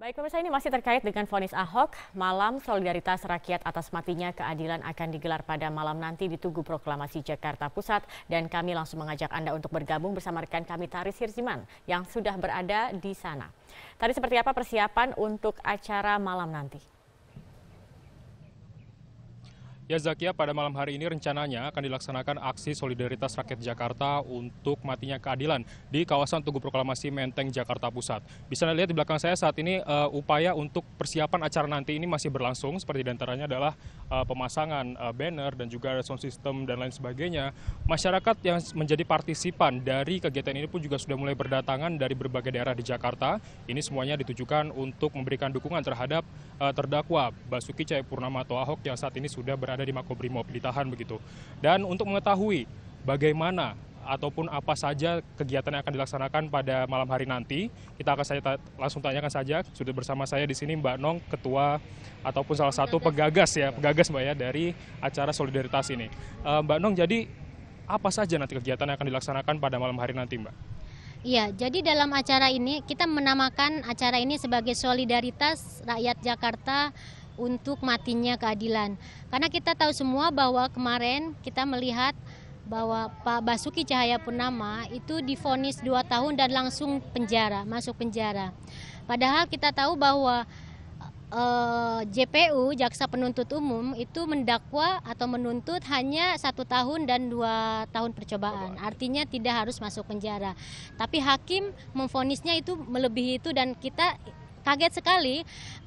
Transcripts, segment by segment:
Baik pemirsa ini masih terkait dengan vonis Ahok, malam solidaritas rakyat atas matinya keadilan akan digelar pada malam nanti di Tugu Proklamasi Jakarta Pusat dan kami langsung mengajak Anda untuk bergabung bersama rekan kami Taris Hirziman yang sudah berada di sana. Tadi seperti apa persiapan untuk acara malam nanti? Ya Zakia, pada malam hari ini rencananya akan dilaksanakan aksi solidaritas rakyat Jakarta untuk matinya keadilan di kawasan Tugu Proklamasi Menteng Jakarta Pusat. Bisa Anda lihat di belakang saya saat ini uh, upaya untuk persiapan acara nanti ini masih berlangsung seperti diantaranya adalah uh, pemasangan uh, banner dan juga sound system dan lain sebagainya. Masyarakat yang menjadi partisipan dari kegiatan ini pun juga sudah mulai berdatangan dari berbagai daerah di Jakarta. Ini semuanya ditujukan untuk memberikan dukungan terhadap uh, terdakwa Basuki Cahayapurnama atau Ahok yang saat ini sudah berada ada di Makobrimob ditahan begitu. Dan untuk mengetahui bagaimana ataupun apa saja kegiatan yang akan dilaksanakan pada malam hari nanti. Kita akan saya langsung tanyakan saja. Sudah bersama saya di sini Mbak Nong, ketua ataupun salah satu pegagas ya, pegagas Mbak ya dari acara solidaritas ini. Eh, Mbak Nong, jadi apa saja nanti kegiatan yang akan dilaksanakan pada malam hari nanti, Mbak? Iya, jadi dalam acara ini kita menamakan acara ini sebagai solidaritas rakyat Jakarta untuk matinya keadilan. Karena kita tahu semua bahwa kemarin kita melihat bahwa Pak Basuki Cahaya Purnama itu difonis dua tahun dan langsung penjara, masuk penjara. Padahal kita tahu bahwa eh, JPU Jaksa Penuntut Umum itu mendakwa atau menuntut hanya satu tahun dan dua tahun percobaan, artinya tidak harus masuk penjara. Tapi hakim memfonisnya itu melebihi itu dan kita kaget sekali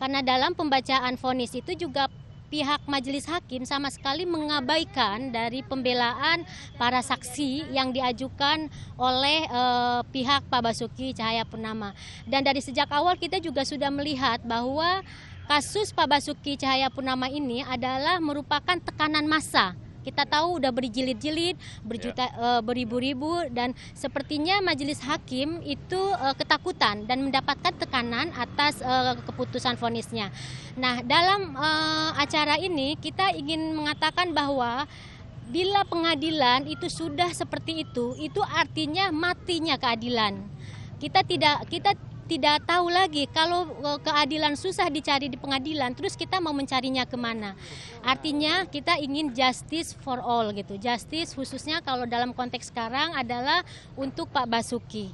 karena dalam pembacaan vonis itu juga pihak majelis hakim sama sekali mengabaikan dari pembelaan para saksi yang diajukan oleh e, pihak Pak Basuki Cahaya Purnama. Dan dari sejak awal kita juga sudah melihat bahwa kasus Pak Basuki Cahaya Purnama ini adalah merupakan tekanan massa kita tahu udah berjilid-jilid, berjuta ya. uh, beribu-ribu dan sepertinya majelis hakim itu uh, ketakutan dan mendapatkan tekanan atas uh, keputusan vonisnya. Nah, dalam uh, acara ini kita ingin mengatakan bahwa bila pengadilan itu sudah seperti itu, itu artinya matinya keadilan. Kita tidak kita tidak tahu lagi kalau eh, keadilan susah dicari di pengadilan, terus kita mau mencarinya kemana? Artinya kita ingin justice for all gitu. Justice khususnya kalau dalam konteks sekarang adalah untuk Pak Basuki.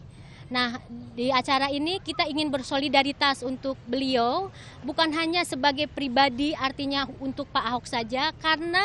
Nah, di acara ini kita ingin bersolidaritas untuk beliau, bukan hanya sebagai pribadi, artinya untuk Pak Ahok saja, karena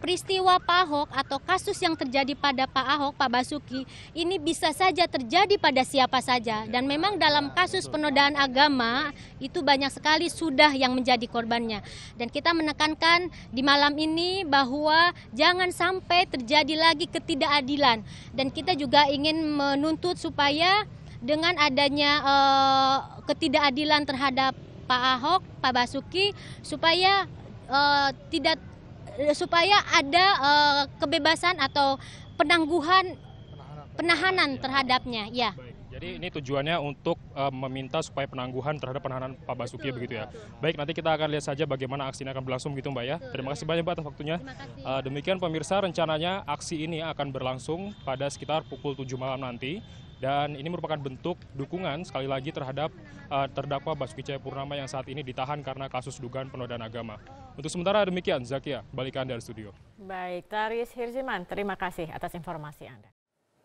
peristiwa Pak Ahok atau kasus yang terjadi pada Pak Ahok, Pak Basuki ini bisa saja terjadi pada siapa saja dan memang dalam kasus penodaan agama itu banyak sekali sudah yang menjadi korbannya dan kita menekankan di malam ini bahwa jangan sampai terjadi lagi ketidakadilan dan kita juga ingin menuntut supaya dengan adanya uh, ketidakadilan terhadap Pak Ahok, Pak Basuki supaya uh, tidak Eh, supaya ada uh, kebebasan atau penangguhan penahanan, iya. terhadapnya ya. Jadi ini tujuannya untuk uh, meminta supaya penangguhan terhadap penahanan Pak Basuki begitu ya. Betul. Baik, nanti kita akan lihat saja bagaimana aksi ini akan berlangsung gitu, Mbak ya. Betul. Terima kasih banyak Mbak atas waktunya. Uh, demikian pemirsa rencananya aksi ini akan berlangsung pada sekitar pukul 7 malam nanti dan ini merupakan bentuk dukungan sekali lagi terhadap uh, terdakwa Basuki Cahayapurnama yang saat ini ditahan karena kasus dugaan penodaan agama. Untuk sementara demikian, Zakia, balik Anda dari studio. Baik, Taris Hirziman, terima kasih atas informasi Anda.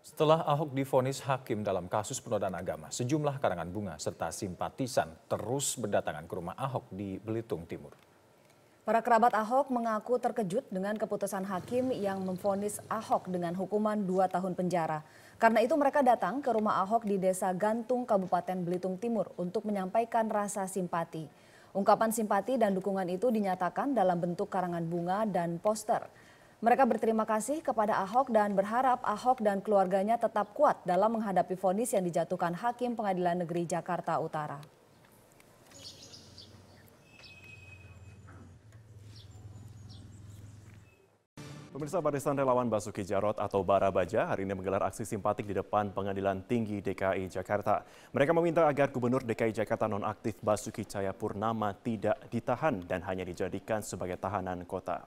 Setelah Ahok difonis hakim dalam kasus penodaan agama, sejumlah karangan bunga serta simpatisan terus berdatangan ke rumah Ahok di Belitung Timur. Para kerabat Ahok mengaku terkejut dengan keputusan hakim yang memfonis Ahok dengan hukuman 2 tahun penjara. Karena itu mereka datang ke rumah Ahok di Desa Gantung, Kabupaten Belitung Timur untuk menyampaikan rasa simpati. Ungkapan simpati dan dukungan itu dinyatakan dalam bentuk karangan bunga dan poster. Mereka berterima kasih kepada Ahok dan berharap Ahok dan keluarganya tetap kuat dalam menghadapi vonis yang dijatuhkan Hakim Pengadilan Negeri Jakarta Utara. Pemirsa Barisan Relawan Basuki Jarot atau Barabaja hari ini menggelar aksi simpatik di depan Pengadilan Tinggi DKI Jakarta. Mereka meminta agar Gubernur DKI Jakarta nonaktif Basuki Cayapurnama tidak ditahan dan hanya dijadikan sebagai tahanan kota.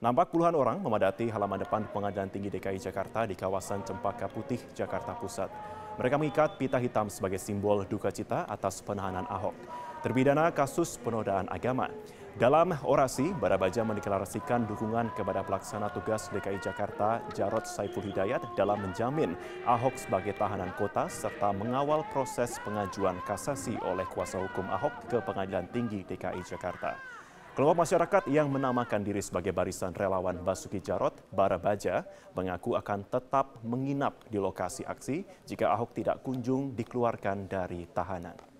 Nampak puluhan orang memadati halaman depan Pengadilan Tinggi DKI Jakarta di kawasan Cempaka Putih, Jakarta Pusat. Mereka mengikat pita hitam sebagai simbol duka cita atas penahanan Ahok, terpidana kasus penodaan agama. Dalam orasi, Barabaja mendeklarasikan dukungan kepada pelaksana tugas DKI Jakarta Jarod Saiful Hidayat dalam menjamin Ahok sebagai tahanan kota serta mengawal proses pengajuan kasasi oleh kuasa hukum Ahok ke Pengadilan Tinggi DKI Jakarta. Kelompok masyarakat yang menamakan diri sebagai barisan relawan Basuki Jarot, Barabaja, mengaku akan tetap menginap di lokasi aksi jika Ahok tidak kunjung dikeluarkan dari tahanan.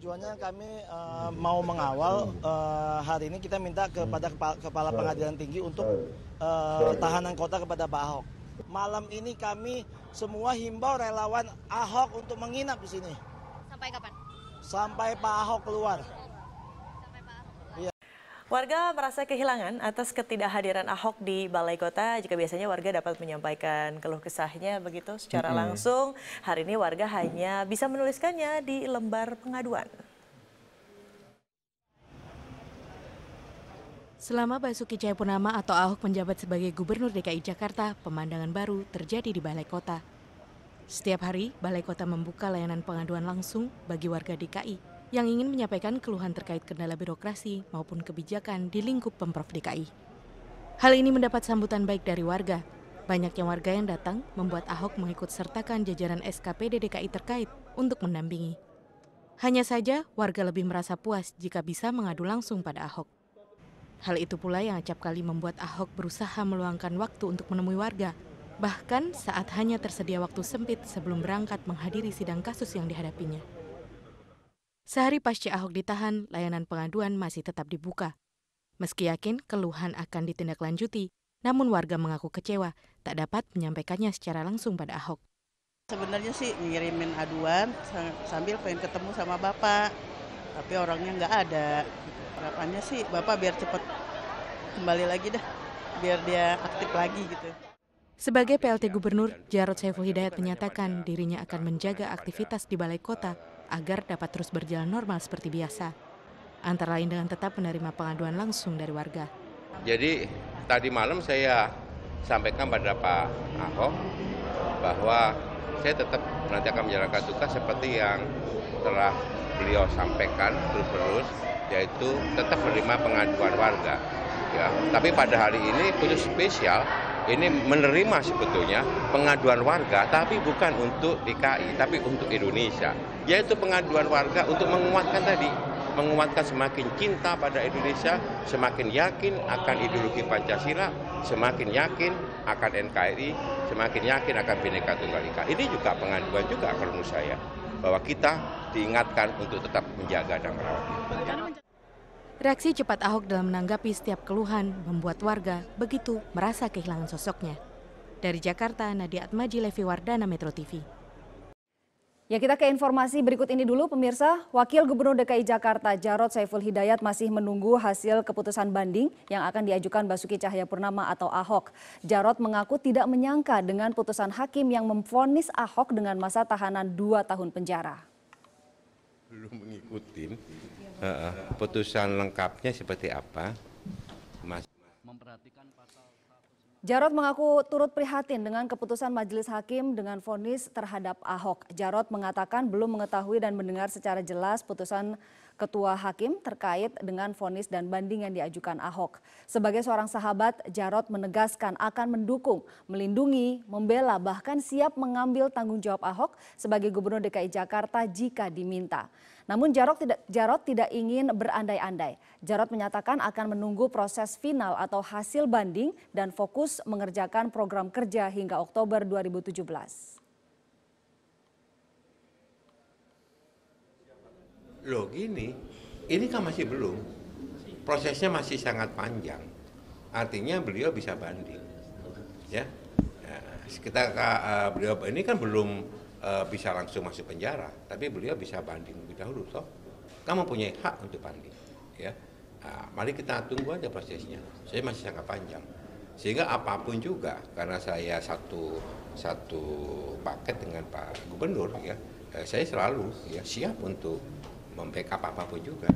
Tujuannya kami uh, mau mengawal uh, hari ini kita minta kepada kepala, pengadilan tinggi untuk uh, tahanan kota kepada Pak Ahok. Malam ini kami semua himbau relawan Ahok untuk menginap di sini. Sampai kapan? Sampai Pak Ahok keluar. Warga merasa kehilangan atas ketidakhadiran Ahok di Balai Kota jika biasanya warga dapat menyampaikan keluh kesahnya begitu secara langsung. Hari ini warga hanya bisa menuliskannya di lembar pengaduan. Selama Basuki Cahayapurnama atau Ahok menjabat sebagai Gubernur DKI Jakarta, pemandangan baru terjadi di Balai Kota. Setiap hari, Balai Kota membuka layanan pengaduan langsung bagi warga DKI yang ingin menyampaikan keluhan terkait kendala birokrasi maupun kebijakan di lingkup Pemprov DKI. Hal ini mendapat sambutan baik dari warga. Banyaknya warga yang datang membuat Ahok mengikut sertakan jajaran SKPD DKI terkait untuk mendampingi. Hanya saja, warga lebih merasa puas jika bisa mengadu langsung pada Ahok. Hal itu pula yang acap kali membuat Ahok berusaha meluangkan waktu untuk menemui warga, bahkan saat hanya tersedia waktu sempit sebelum berangkat menghadiri sidang kasus yang dihadapinya. Sehari pasca Ahok ditahan, layanan pengaduan masih tetap dibuka. Meski yakin keluhan akan ditindaklanjuti, namun warga mengaku kecewa tak dapat menyampaikannya secara langsung pada Ahok. Sebenarnya sih ngirimin aduan sambil pengen ketemu sama Bapak, tapi orangnya nggak ada. Harapannya sih Bapak biar cepat kembali lagi dah, biar dia aktif lagi gitu. Sebagai PLT Gubernur, Jarod Saiful Hidayat menyatakan dirinya akan menjaga aktivitas di Balai Kota agar dapat terus berjalan normal seperti biasa. Antara lain dengan tetap menerima pengaduan langsung dari warga. Jadi tadi malam saya sampaikan pada Pak Ahok bahwa saya tetap nanti akan menjalankan tugas seperti yang telah beliau sampaikan terus-terus yaitu tetap menerima pengaduan warga. Ya, tapi pada hari ini khusus spesial ini menerima sebetulnya pengaduan warga tapi bukan untuk DKI tapi untuk Indonesia yaitu pengaduan warga untuk menguatkan tadi menguatkan semakin cinta pada Indonesia, semakin yakin akan ideologi Pancasila, semakin yakin akan NKRI, semakin yakin akan Bhinneka Tunggal Ika. Ini juga pengaduan juga kalau menurut saya bahwa kita diingatkan untuk tetap menjaga dan merawat. Reaksi cepat Ahok dalam menanggapi setiap keluhan membuat warga begitu merasa kehilangan sosoknya. Dari Jakarta, Nadia Atmaji Levi Wardana Metro TV. Ya kita ke informasi berikut ini dulu pemirsa. Wakil Gubernur DKI Jakarta Jarod Saiful Hidayat masih menunggu hasil keputusan banding yang akan diajukan Basuki Cahayapurnama atau Ahok. Jarod mengaku tidak menyangka dengan putusan hakim yang memfonis Ahok dengan masa tahanan 2 tahun penjara. Belum mengikuti putusan lengkapnya seperti apa. Mas. Memperhatikan Jarod mengaku turut prihatin dengan keputusan majelis hakim dengan vonis terhadap Ahok. Jarod mengatakan belum mengetahui dan mendengar secara jelas putusan Ketua Hakim terkait dengan vonis dan banding yang diajukan Ahok. Sebagai seorang sahabat, Jarot menegaskan akan mendukung, melindungi, membela, bahkan siap mengambil tanggung jawab Ahok sebagai Gubernur DKI Jakarta jika diminta. Namun Jarot tidak, Jarot tidak ingin berandai-andai. Jarot menyatakan akan menunggu proses final atau hasil banding dan fokus mengerjakan program kerja hingga Oktober 2017. loh gini, ini kan masih belum. Prosesnya masih sangat panjang. Artinya beliau bisa banding. Ya. Nah, kita uh, beliau ini kan belum uh, bisa langsung masuk penjara, tapi beliau bisa banding lebih dahulu toh. Kamu punya hak untuk banding, ya. Nah, mari kita tunggu aja prosesnya. Saya masih sangat panjang. Sehingga apapun juga karena saya satu satu paket dengan Pak Gubernur ya, eh, saya selalu ya siap untuk membackup apapun juga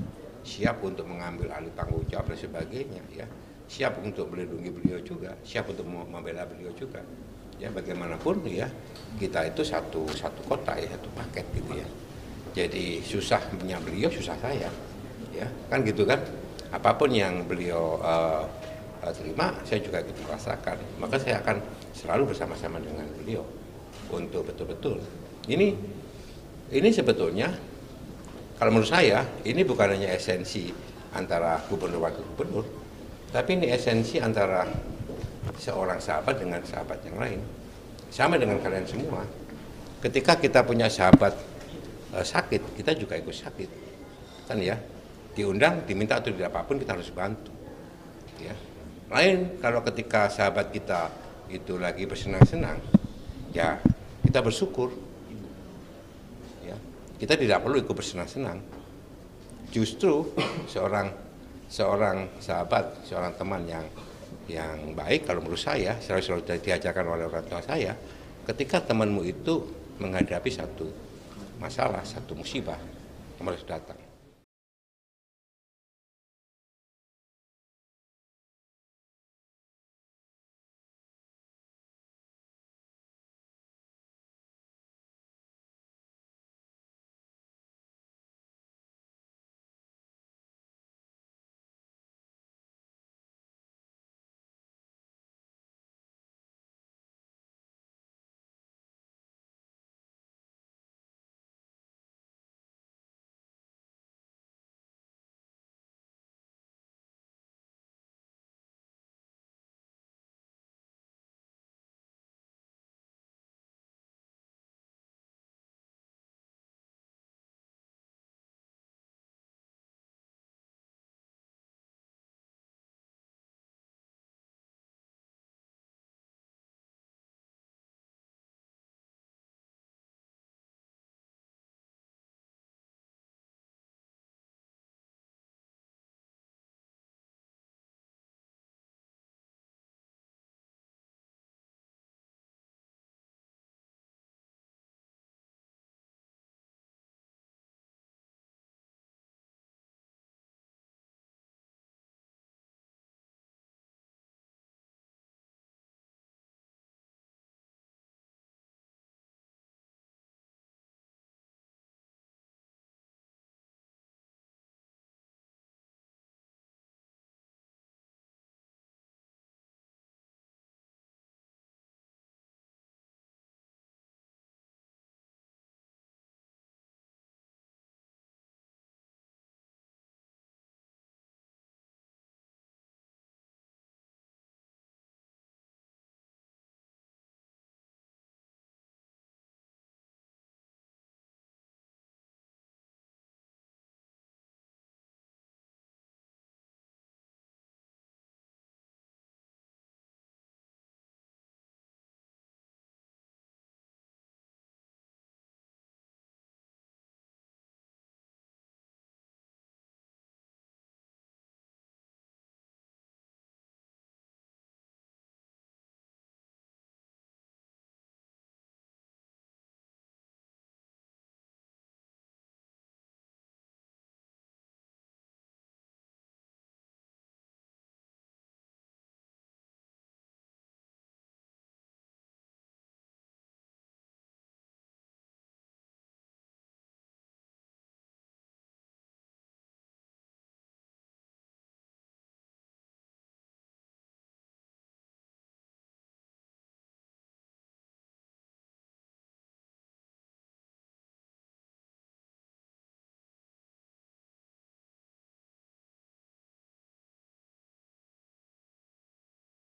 siap untuk mengambil alih tanggung jawab dan sebagainya ya siap untuk melindungi beliau juga siap untuk membela beliau juga ya bagaimanapun ya kita itu satu satu kota ya satu paket gitu ya jadi susah punya beliau susah saya ya kan gitu kan apapun yang beliau uh, terima saya juga gitu rasakan maka saya akan selalu bersama-sama dengan beliau untuk betul-betul ini ini sebetulnya kalau menurut saya, ini bukan hanya esensi antara gubernur wakil gubernur, tapi ini esensi antara seorang sahabat dengan sahabat yang lain. Sama dengan kalian semua. Ketika kita punya sahabat e, sakit, kita juga ikut sakit. Kan ya? Diundang, diminta atau tidak apapun kita harus bantu. Ya. Lain kalau ketika sahabat kita itu lagi bersenang-senang, ya kita bersyukur kita tidak perlu ikut bersenang-senang. Justru seorang seorang sahabat, seorang teman yang yang baik kalau menurut saya selalu selalu diajarkan oleh orang tua saya ketika temanmu itu menghadapi satu masalah satu musibah kamu harus datang